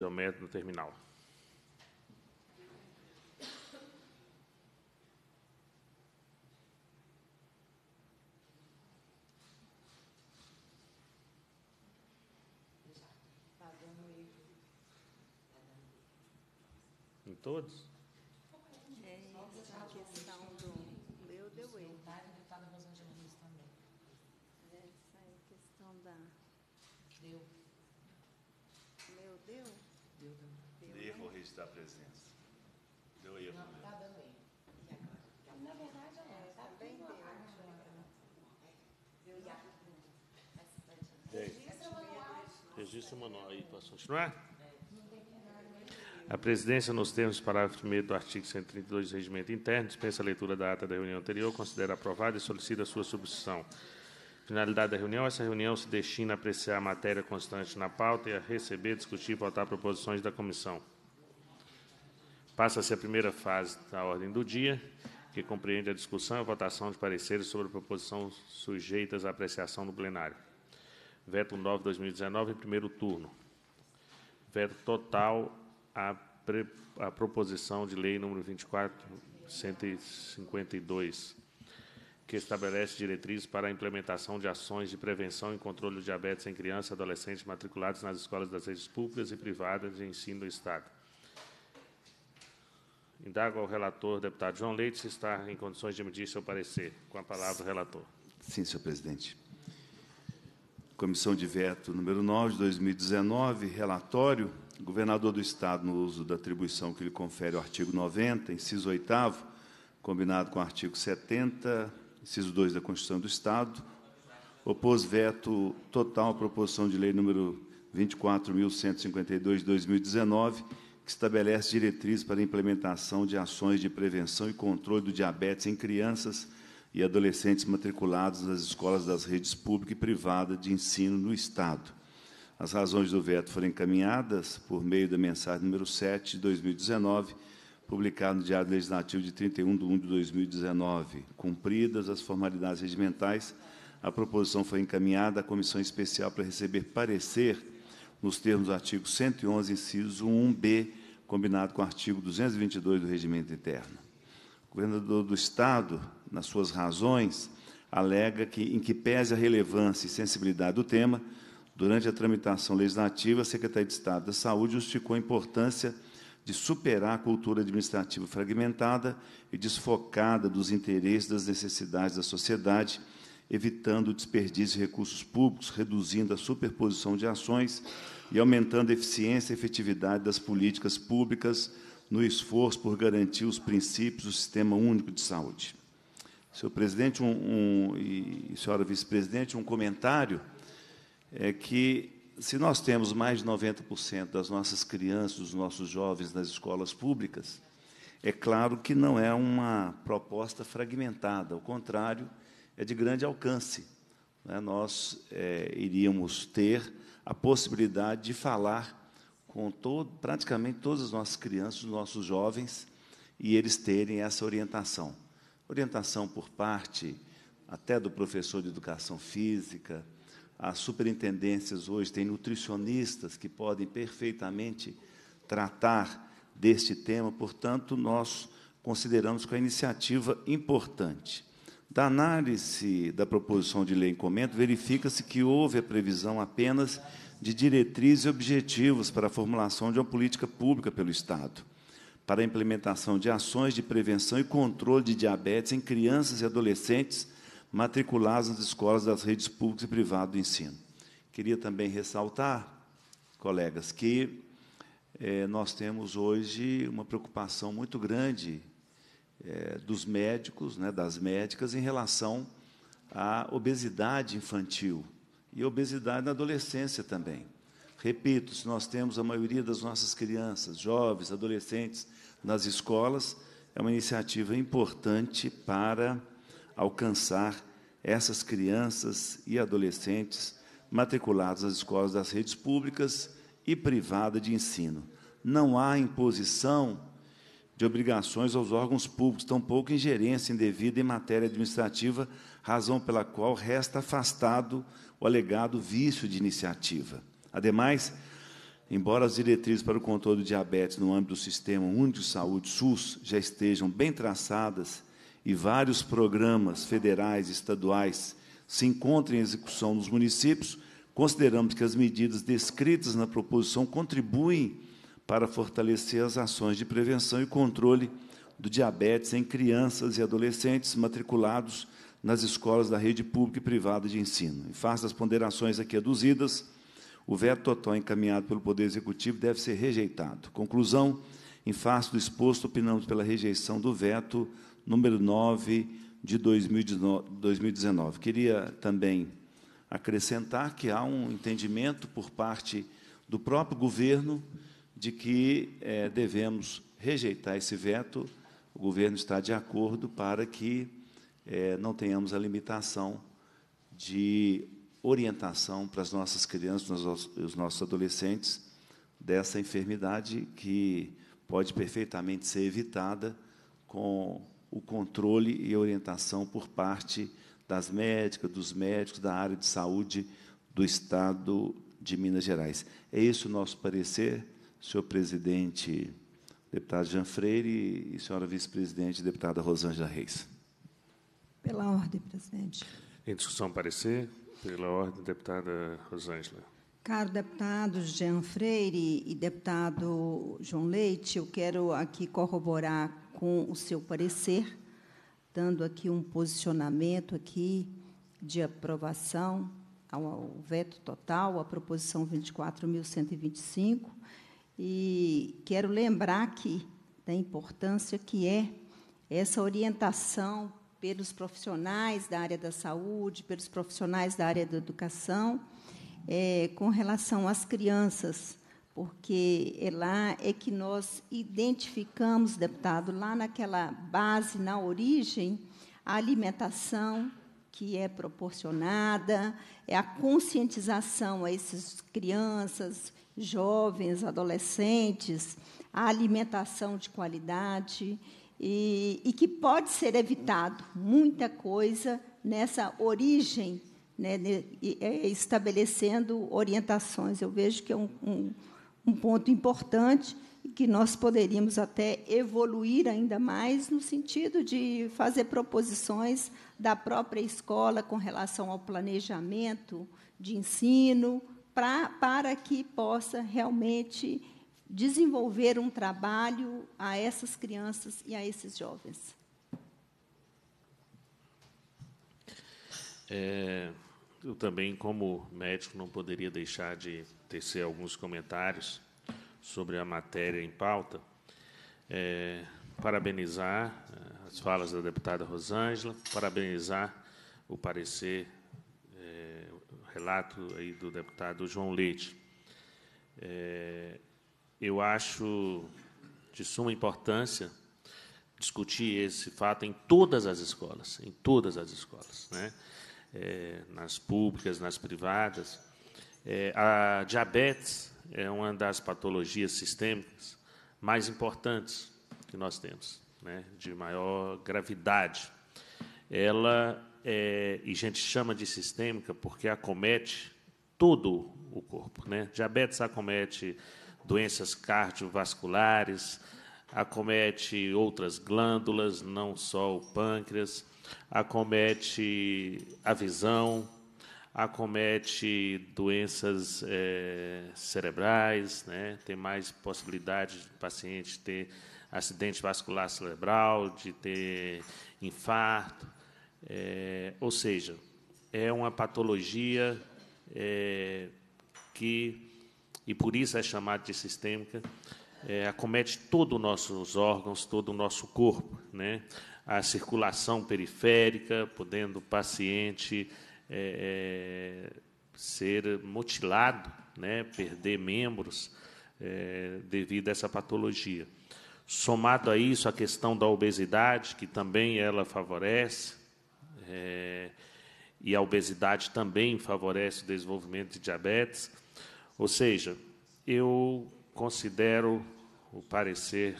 do método terminal. Em todos? É, a questão do eu deu também. Essa é a questão da. Deu. Meu Deus. Deu é também. Deu erro registrar a presença. Deu erro. Não, está dando erro. Na verdade, ela está é, tá bem deu. Deu e agora. Registra o manual aí, posso continuar? É? A presidência, nos termos do parágrafo 1 do artigo 132 do Regimento Interno, dispensa a leitura da ata da reunião anterior, considera aprovada e solicita a sua substituição. Finalidade da reunião: essa reunião se destina a apreciar a matéria constante na pauta e a receber, discutir e votar proposições da comissão. Passa-se a primeira fase da ordem do dia, que compreende a discussão e a votação de pareceres sobre proposições sujeitas à apreciação do plenário. Veto 9 2019, em primeiro turno. Veto total à, pre... à proposição de lei número 24152 que estabelece diretrizes para a implementação de ações de prevenção e controle do diabetes em crianças e adolescentes matriculados nas escolas das redes públicas e privadas de ensino do Estado. Indago ao relator, deputado João Leite, se está em condições de emitir seu parecer. Com a palavra, o relator. Sim, senhor presidente. Comissão de Veto número 9 de 2019, relatório, governador do Estado, no uso da atribuição que lhe confere o artigo 90, inciso 8, combinado com o artigo 70, inciso 2 da Constituição do Estado, opôs veto total à proposição de lei número 24.152 de 2019, que estabelece diretrizes para a implementação de ações de prevenção e controle do diabetes em crianças e adolescentes matriculados nas escolas das redes pública e privada de ensino no Estado. As razões do veto foram encaminhadas por meio da mensagem número 7 de 2019, publicado no Diário Legislativo de 31 de 1 de 2019. Cumpridas as formalidades regimentais, a proposição foi encaminhada à Comissão Especial para receber parecer nos termos do artigo 111, inciso 1b, combinado com o artigo 222 do Regimento Interno. O governador do Estado, nas suas razões, alega que, em que pese a relevância e sensibilidade do tema, durante a tramitação legislativa, a Secretaria de Estado da Saúde justificou a importância de superar a cultura administrativa fragmentada e desfocada dos interesses e das necessidades da sociedade, evitando o desperdício de recursos públicos, reduzindo a superposição de ações e aumentando a eficiência e efetividade das políticas públicas no esforço por garantir os princípios do Sistema Único de Saúde. Senhor presidente um, um e senhora vice-presidente, um comentário é que se nós temos mais de 90% das nossas crianças, dos nossos jovens nas escolas públicas, é claro que não é uma proposta fragmentada, ao contrário, é de grande alcance. Né? Nós é, iríamos ter a possibilidade de falar com todo, praticamente todas as nossas crianças, os nossos jovens, e eles terem essa orientação. Orientação por parte até do professor de educação física, as superintendências hoje têm nutricionistas que podem perfeitamente tratar deste tema, portanto, nós consideramos que é uma iniciativa importante. Da análise da proposição de lei em comento, verifica-se que houve a previsão apenas de diretrizes e objetivos para a formulação de uma política pública pelo Estado, para a implementação de ações de prevenção e controle de diabetes em crianças e adolescentes matriculados nas escolas das redes públicas e privadas do ensino. Queria também ressaltar, colegas, que é, nós temos hoje uma preocupação muito grande é, dos médicos, né, das médicas, em relação à obesidade infantil e obesidade na adolescência também. Repito, se nós temos a maioria das nossas crianças, jovens, adolescentes nas escolas, é uma iniciativa importante para alcançar essas crianças e adolescentes matriculados nas escolas das redes públicas e privadas de ensino. Não há imposição de obrigações aos órgãos públicos, tampouco ingerência indevida em matéria administrativa, razão pela qual resta afastado o alegado vício de iniciativa. Ademais, embora as diretrizes para o controle do diabetes no âmbito do Sistema Único de Saúde, SUS, já estejam bem traçadas e vários programas federais e estaduais se encontram em execução nos municípios, consideramos que as medidas descritas na proposição contribuem para fortalecer as ações de prevenção e controle do diabetes em crianças e adolescentes matriculados nas escolas da rede pública e privada de ensino. em face das ponderações aqui aduzidas, o veto total encaminhado pelo Poder Executivo deve ser rejeitado. Conclusão, em face do exposto, opinamos pela rejeição do veto número 9 de 2019. Queria também acrescentar que há um entendimento por parte do próprio governo de que é, devemos rejeitar esse veto. O governo está de acordo para que é, não tenhamos a limitação de orientação para as nossas crianças, os nossos adolescentes, dessa enfermidade que pode perfeitamente ser evitada com o controle e orientação por parte das médicas, dos médicos da área de saúde do Estado de Minas Gerais. É esse o nosso parecer, senhor presidente, deputado Jean Freire e senhora vice-presidente, deputada Rosângela Reis. Pela ordem, presidente. Em discussão, parecer. Pela ordem, deputada Rosângela. Caro deputado Jean Freire e deputado João Leite, eu quero aqui corroborar com o seu parecer, dando aqui um posicionamento aqui de aprovação ao veto total, à proposição 24.125, e quero lembrar aqui da importância que é essa orientação pelos profissionais da área da saúde, pelos profissionais da área da educação, é, com relação às crianças, porque é lá é que nós identificamos, deputado, lá naquela base, na origem, a alimentação que é proporcionada, é a conscientização a essas crianças, jovens, adolescentes, a alimentação de qualidade e, e que pode ser evitado muita coisa nessa origem, né, é, estabelecendo orientações. Eu vejo que é um, um um ponto importante e que nós poderíamos até evoluir ainda mais no sentido de fazer proposições da própria escola com relação ao planejamento de ensino, pra, para que possa realmente desenvolver um trabalho a essas crianças e a esses jovens. É, eu também, como médico, não poderia deixar de tecer alguns comentários sobre a matéria em pauta. É, parabenizar eh, as falas da deputada Rosângela, parabenizar o parecer, é, o relato aí do deputado João Leite. É, eu acho de suma importância discutir esse fato em todas as escolas, em todas as escolas, né? é, nas públicas, nas privadas. É, a diabetes é uma das patologias sistêmicas mais importantes que nós temos, né, de maior gravidade. Ela, é, e a gente chama de sistêmica porque acomete todo o corpo. Né? Diabetes acomete doenças cardiovasculares, acomete outras glândulas, não só o pâncreas, acomete a visão, acomete doenças é, cerebrais, né? tem mais possibilidade de paciente ter acidente vascular cerebral, de ter infarto. É, ou seja, é uma patologia é, que, e por isso é chamada de sistêmica, acomete todos os nossos órgãos, todo o nosso corpo. Né? a circulação periférica, podendo o paciente é, ser mutilado, né, perder membros é, devido a essa patologia. Somado a isso, a questão da obesidade, que também ela favorece, é, e a obesidade também favorece o desenvolvimento de diabetes. Ou seja, eu considero o parecer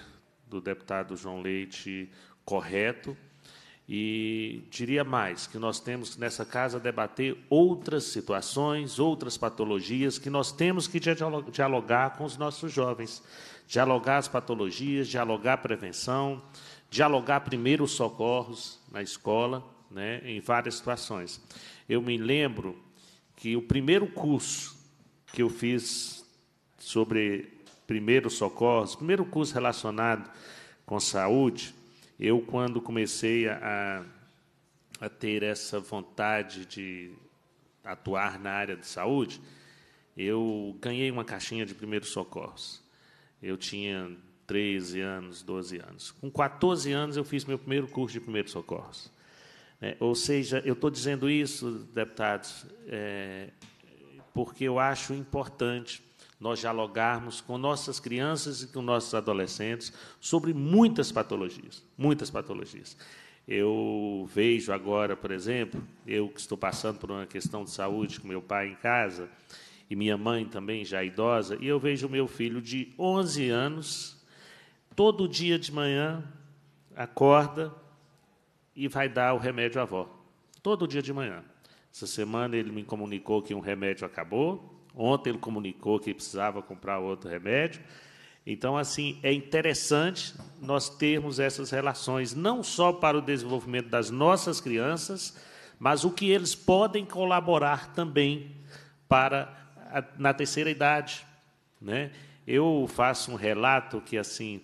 do deputado João Leite correto. E diria mais que nós temos nessa casa debater outras situações, outras patologias que nós temos que dialogar com os nossos jovens, dialogar as patologias, dialogar a prevenção, dialogar primeiros socorros na escola, né, em várias situações. Eu me lembro que o primeiro curso que eu fiz sobre primeiros socorros, primeiro curso relacionado com saúde, eu, quando comecei a, a ter essa vontade de atuar na área de saúde, eu ganhei uma caixinha de primeiros socorros. Eu tinha 13 anos, 12 anos. Com 14 anos, eu fiz meu primeiro curso de primeiros socorros. É, ou seja, eu estou dizendo isso, deputados, é, porque eu acho importante nós dialogarmos com nossas crianças e com nossos adolescentes sobre muitas patologias, muitas patologias. Eu vejo agora, por exemplo, eu que estou passando por uma questão de saúde com meu pai em casa e minha mãe também já idosa, e eu vejo meu filho de 11 anos todo dia de manhã acorda e vai dar o remédio à avó. Todo dia de manhã. Essa semana ele me comunicou que um remédio acabou, Ontem ele comunicou que precisava comprar outro remédio. Então, assim, é interessante nós termos essas relações, não só para o desenvolvimento das nossas crianças, mas o que eles podem colaborar também para a, na terceira idade, né? Eu faço um relato que assim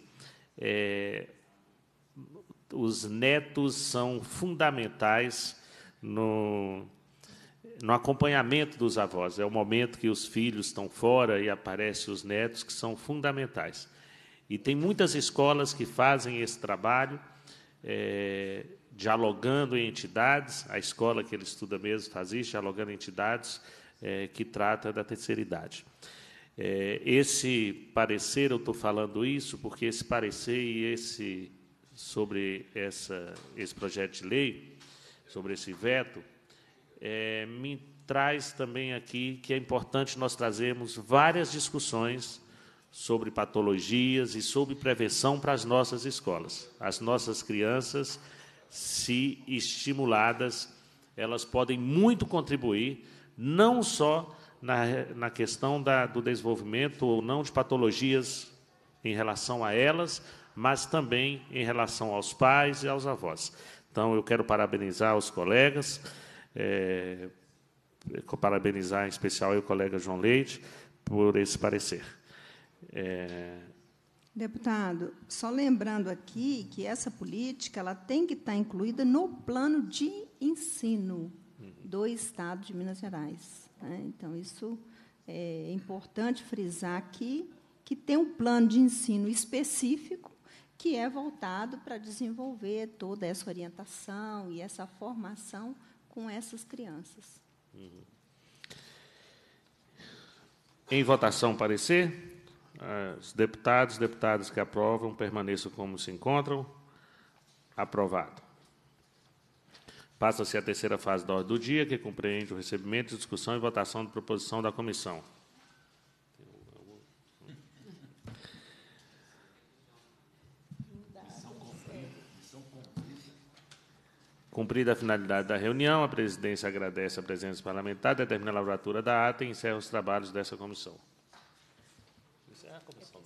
é, os netos são fundamentais no, no acompanhamento dos avós. É o momento que os filhos estão fora e aparecem os netos, que são fundamentais. E tem muitas escolas que fazem esse trabalho, é, dialogando em entidades. A escola que ele estuda mesmo faz isso, dialogando em entidades é, que trata da terceira idade. É, esse parecer, eu estou falando isso porque esse parecer e esse sobre essa, esse projeto de lei, sobre esse veto, é, me traz também aqui que é importante nós trazermos várias discussões sobre patologias e sobre prevenção para as nossas escolas. As nossas crianças, se estimuladas, elas podem muito contribuir, não só na, na questão da, do desenvolvimento ou não de patologias em relação a elas, mas também em relação aos pais e aos avós. Então, eu quero parabenizar os colegas é, parabenizar em especial o colega João Leite por esse parecer. É... Deputado, só lembrando aqui que essa política ela tem que estar incluída no plano de ensino do Estado de Minas Gerais. Né? Então, isso é importante frisar aqui que tem um plano de ensino específico que é voltado para desenvolver toda essa orientação e essa formação com essas crianças. Uhum. Em votação, parecer. Os deputados e deputadas que aprovam permaneçam como se encontram. Aprovado. Passa-se a terceira fase da ordem do dia, que compreende o recebimento, discussão e votação de proposição da comissão. Cumprida a finalidade da reunião, a presidência agradece a presença parlamentar, determina a lavratura da ata e encerra os trabalhos dessa comissão. Encerra a comissão.